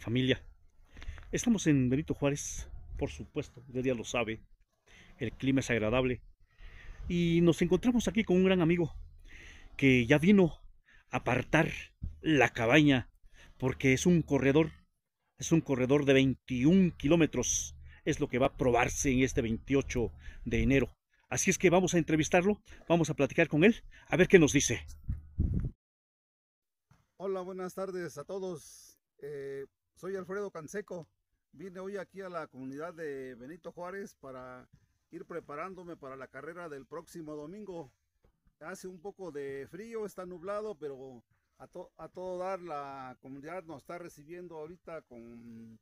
familia. Estamos en Benito Juárez, por supuesto, Nadie ya lo sabe. El clima es agradable. Y nos encontramos aquí con un gran amigo que ya vino a apartar la cabaña porque es un corredor, es un corredor de 21 kilómetros. Es lo que va a probarse en este 28 de enero. Así es que vamos a entrevistarlo, vamos a platicar con él, a ver qué nos dice. Hola, buenas tardes a todos. Eh, soy Alfredo Canseco. Vine hoy aquí a la comunidad de Benito Juárez para ir preparándome para la carrera del próximo domingo. Hace un poco de frío, está nublado, pero a, todo dar la comunidad nos está recibiendo ahorita con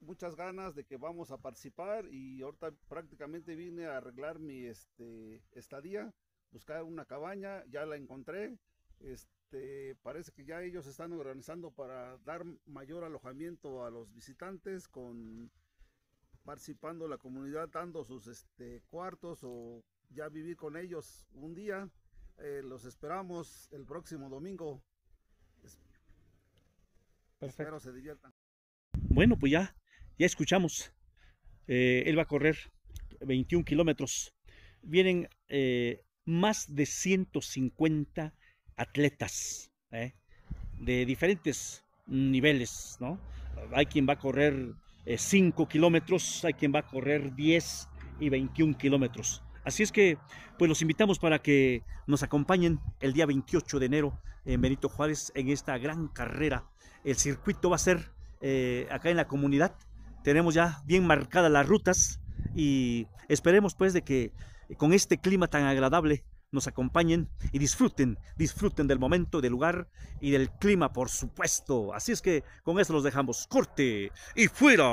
muchas ganas de que vamos a participar y ahorita prácticamente vine a arreglar mi este, estadía, buscar una cabaña, ya la encontré este, parece que ya ellos están organizando para dar mayor alojamiento a los visitantes con participando la comunidad dando sus este, cuartos o ya vivir con ellos un día. Eh, los esperamos el próximo domingo. Perfecto. se diviertan. Bueno, pues ya, ya escuchamos. Eh, él va a correr 21 kilómetros. Vienen eh, más de 150 atletas ¿eh? de diferentes niveles, ¿no? Hay quien va a correr 5 eh, kilómetros, hay quien va a correr 10 y 21 kilómetros. Así es que, pues los invitamos para que nos acompañen el día 28 de enero en Benito Juárez en esta gran carrera. El circuito va a ser eh, acá en la comunidad. Tenemos ya bien marcadas las rutas y esperemos pues de que con este clima tan agradable nos acompañen y disfruten, disfruten del momento, del lugar y del clima, por supuesto. Así es que con eso los dejamos. Corte y fuera.